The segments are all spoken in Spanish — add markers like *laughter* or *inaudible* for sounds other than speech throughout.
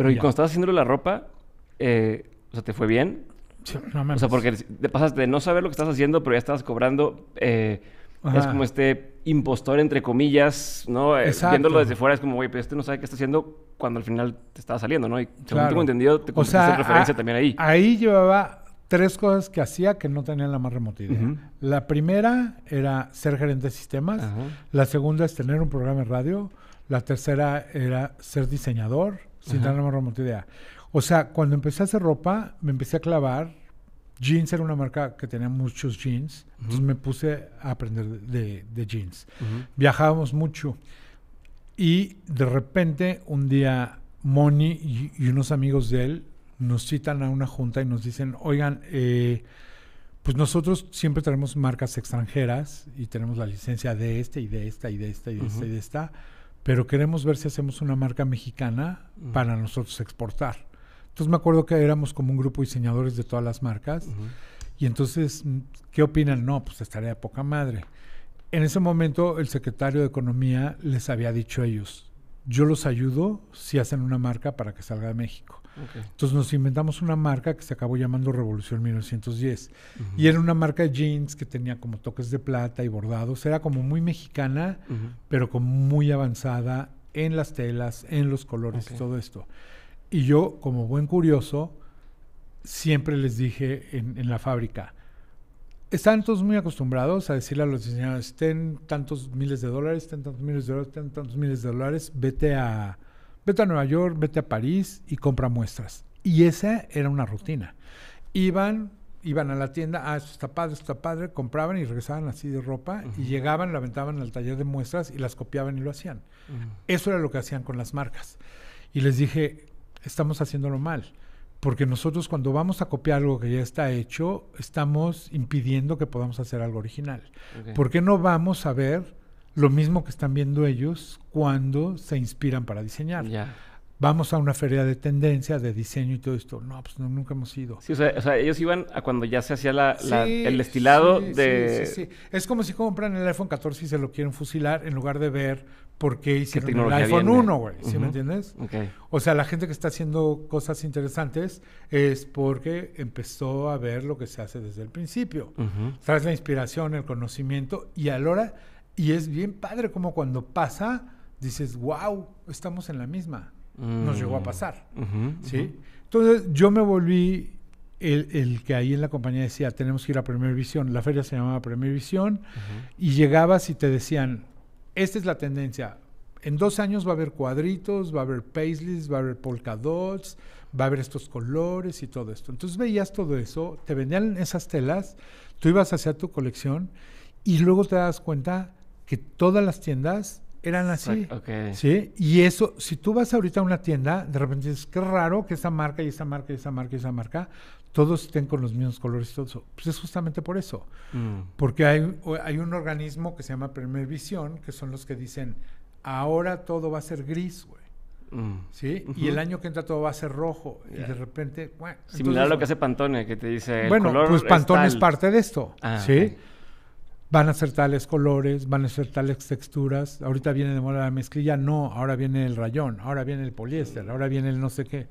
Pero y cuando estabas haciéndole la ropa, eh, o sea, ¿te fue bien? Sí, no me o sea, porque te pasas de no saber lo que estás haciendo, pero ya estás cobrando. Eh, es como este impostor, entre comillas, ¿no? Eh, viéndolo desde fuera, es como, güey, pero este no sabe qué está haciendo cuando al final te estaba saliendo, ¿no? Y según tengo entendido, te o referencia también ahí. Ahí llevaba tres cosas que hacía que no tenían la más remota idea. La primera era ser gerente de sistemas. La segunda es tener un programa de radio. La tercera era ser diseñador sin darme idea. O sea, cuando empecé a hacer ropa, me empecé a clavar. Jeans era una marca que tenía muchos jeans. Entonces me puse a aprender de, jeans. Viajábamos mucho. Y de repente, un día, Moni y, unos amigos de él nos citan a una junta y nos dicen, oigan, eh, pues nosotros siempre tenemos marcas extranjeras y tenemos la licencia de este y de esta y de esta y de esta. Y de esta pero queremos ver si hacemos una marca mexicana para nosotros exportar. Entonces me acuerdo que éramos como un grupo de diseñadores de todas las marcas. Y entonces, mm, ¿qué opinan? No, pues estaría poca madre. En ese momento el secretario de Economía les había dicho a ellos, yo los ayudo si hacen una marca para que salga de México. Entonces nos inventamos una marca que se acabó llamando Revolución 1910. Y era una marca de jeans que tenía como toques de plata y bordados. Era como muy mexicana, pero como muy avanzada en las telas, en los colores y todo esto. Y yo, como buen curioso, siempre les dije en la fábrica, están todos muy acostumbrados a decirle a los diseñadores, ten tantos miles de dólares, ten tantos miles de dólares, ten tantos miles de dólares, vete a, vete a Nueva York, vete a París y compra muestras. Y esa era una rutina. Iban, iban a la tienda, ah, esto está padre, esto está padre, compraban y regresaban así de ropa y llegaban, la aventaban al taller de muestras y las copiaban y lo hacían. Eso era lo que hacían con las marcas. Y les dije, estamos haciéndolo mal porque nosotros cuando vamos a copiar algo que ya está hecho, estamos impidiendo que podamos hacer algo original. ¿Por qué no vamos a ver lo mismo que están viendo ellos cuando se inspiran para diseñar? vamos a una feria de tendencia, de diseño y todo esto. No, pues nunca hemos ido. Sí, o sea, ellos iban a cuando ya se hacía el estilado de... Sí, sí, sí. Es como si compran el iPhone 14 y se lo quieren fusilar en lugar de ver por qué hicieron el iPhone 1, güey. ¿Sí me entiendes? Okay. O sea, la gente que está haciendo cosas interesantes es porque empezó a ver lo que se hace desde el principio. Traes la inspiración, el conocimiento y a la hora... Y es bien padre como cuando pasa, dices, wow, estamos en la misma nos llegó a mm. pasar. ¿sí? Entonces yo me volví el, que ahí en la compañía decía, tenemos que ir a Premier Visión. La feria se llamaba Premier Visión y llegabas y te decían, esta es la tendencia. En dos años va a haber cuadritos, va a haber paisleys, va a haber polkadots, va a haber estos colores y todo esto. Entonces veías todo eso, te vendían esas telas, tú ibas hacia tu colección y luego te das cuenta que todas las tiendas eran así. ¿Sí? Y eso, si tú vas ahorita a una tienda, de repente dices, qué raro que esta marca y esta marca y esa marca y esa marca, todos estén con los mismos colores y todo eso. Pues es justamente por eso. Mm. Porque hay, un organismo que se llama Primer Visión, que son los que dicen, ahora todo va a ser gris, güey. Mm. ¿Sí? Y el año que entra todo va a ser rojo. Y de repente. Bueno, Similar a lo que hace Pantone, que te dice. El bueno, pues Pantone es, parte de esto. Ah, ¿sí? van a ser tales colores, van a ser tales texturas. Ahorita viene de moda la mezclilla, no, ahora viene el rayón, ahora viene el poliéster, ahora viene el no sé qué.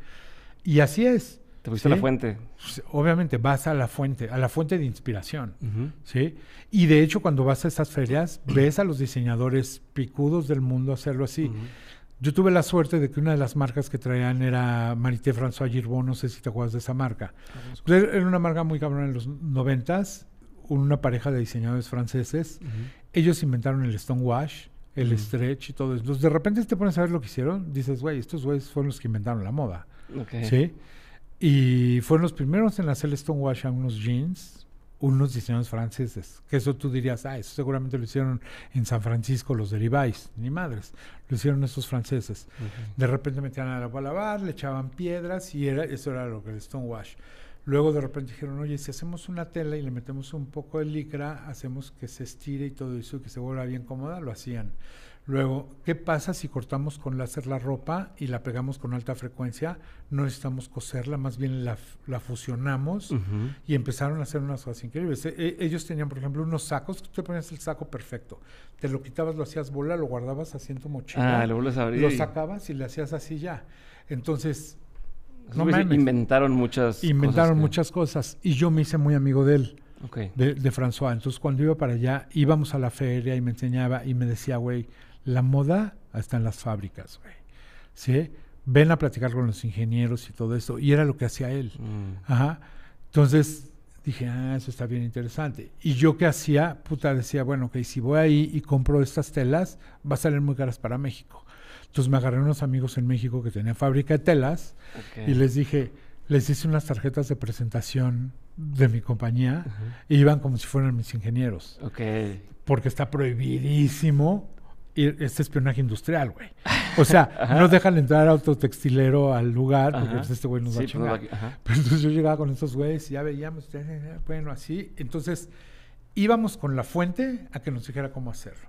Y así es. ¿Te fuiste la fuente? Pues, obviamente vas a la fuente, a la fuente de inspiración, ¿sí? Y de hecho cuando vas a esas ferias ves a los diseñadores picudos del mundo hacerlo así. Yo tuve la suerte de que una de las marcas que traían era Marité François Girbon, no sé si te acuerdas de esa marca. Pues, era una marca muy cabrona en los noventas, una pareja de diseñadores franceses. Ellos inventaron el stone wash, el stretch y todo eso. Entonces, de repente te pones a ver lo que hicieron, dices, güey, estos güeyes fueron los que inventaron la moda. ¿Sí? Y fueron los primeros en hacer el stone wash a unos jeans, unos diseñadores franceses. Que eso tú dirías, ah, eso seguramente lo hicieron en San Francisco los de Ni madres, lo hicieron estos franceses. De repente metían a la a le echaban piedras y era, eso era lo que el stone wash. Luego de repente dijeron, oye, si hacemos una tela y le metemos un poco de licra, hacemos que se estire y todo eso que se vuelva bien cómoda, lo hacían. Luego, ¿qué pasa si cortamos con láser la ropa y la pegamos con alta frecuencia? No necesitamos coserla, más bien la, fusionamos y empezaron a hacer unas cosas increíbles. E, e, ellos tenían, por ejemplo, unos sacos, tú te ponías el saco perfecto, te lo quitabas, lo hacías bola, lo guardabas así en mochila, ah, lo, lo sacabas y le hacías así ya. Entonces, Inventaron muchas Inventaron muchas cosas. Y yo me hice muy amigo de él. De, de, François. Entonces, cuando iba para allá, íbamos a la feria y me enseñaba y me decía, güey, la moda está en las fábricas, güey. Ven a platicar con los ingenieros y todo eso. Y era lo que hacía él. Mm. Entonces dije, ah, eso está bien interesante. Y yo qué hacía, puta, decía, bueno, que si voy ahí y compro estas telas, va a salir muy caras para México. Entonces me agarré unos amigos en México que tenían fábrica de telas y les dije, les hice unas tarjetas de presentación de mi compañía iban como si fueran mis ingenieros. Porque está prohibidísimo este espionaje industrial, güey. O sea, *laughs* no dejan entrar a textilero al lugar porque pues, este güey nos va pues, a chingar. Pero entonces yo llegaba con estos güeyes y ya veíamos, bueno, así. Entonces íbamos con la fuente a que nos dijera cómo hacerlo.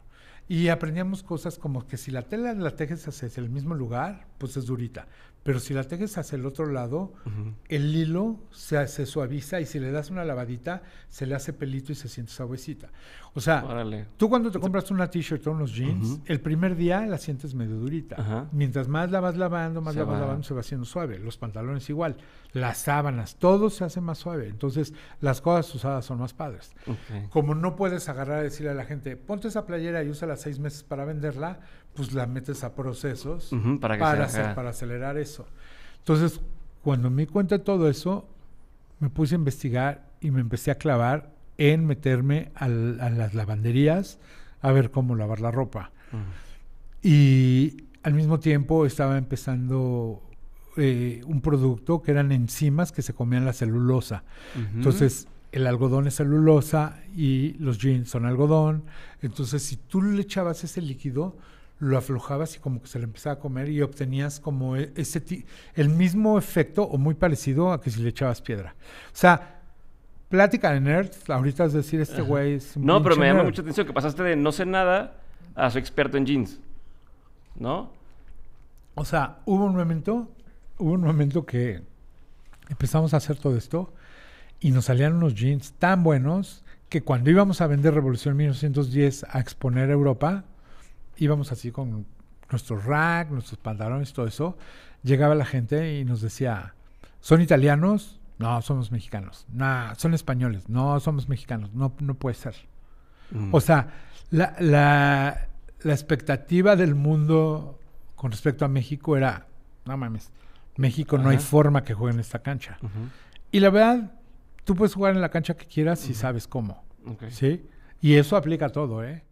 Y aprendíamos cosas como que si la tela de la tejes es el mismo lugar, pues es durita. Pero si la tejes hacia el otro lado, el hilo se, suaviza y si le das una lavadita, se le hace pelito y se siente suavecita. O sea, tú cuando te compras una t-shirt o unos jeans, el primer día la sientes medio durita. Mientras más la vas lavando, más la vas lavando, se va haciendo suave. Los pantalones igual, las sábanas, todo se hace más suave. Entonces, las cosas usadas son más padres. Como no puedes agarrar y decirle a la gente, ponte esa playera y úsala seis meses para venderla, pues la metes a procesos para, acelerar eso. Entonces, cuando me cuenta todo eso, me puse a investigar y me empecé a clavar en meterme a las lavanderías a ver cómo lavar la ropa. Y al mismo tiempo estaba empezando eh, un producto que eran enzimas que se comían la celulosa. Entonces, el algodón es celulosa y los jeans son algodón. Entonces, si tú le echabas ese líquido, lo aflojabas y como que se le empezaba a comer y obtenías como e, ese el mismo efecto o muy parecido a que si le echabas piedra. O sea, plática de nerd, ahorita es decir, este güey es... No, pero me llama mucha atención que pasaste de no sé nada a su experto en jeans, ¿no? O sea, hubo un momento, hubo un momento que empezamos a hacer todo esto y nos salían unos jeans tan buenos que cuando íbamos a vender Revolución 1910 a exponer a Europa, íbamos así con nuestro rack, nuestros pantalones, todo eso, llegaba la gente y nos decía, ¿son italianos? No, somos mexicanos. No, son españoles. No, somos mexicanos. No, no puede ser. Mm. O sea, la, la, la, expectativa del mundo con respecto a México era, no mames, México no hay forma que juegue en esta cancha. Y la verdad, tú puedes jugar en la cancha que quieras si sabes cómo. ¿Sí? Y eso aplica a todo, ¿eh?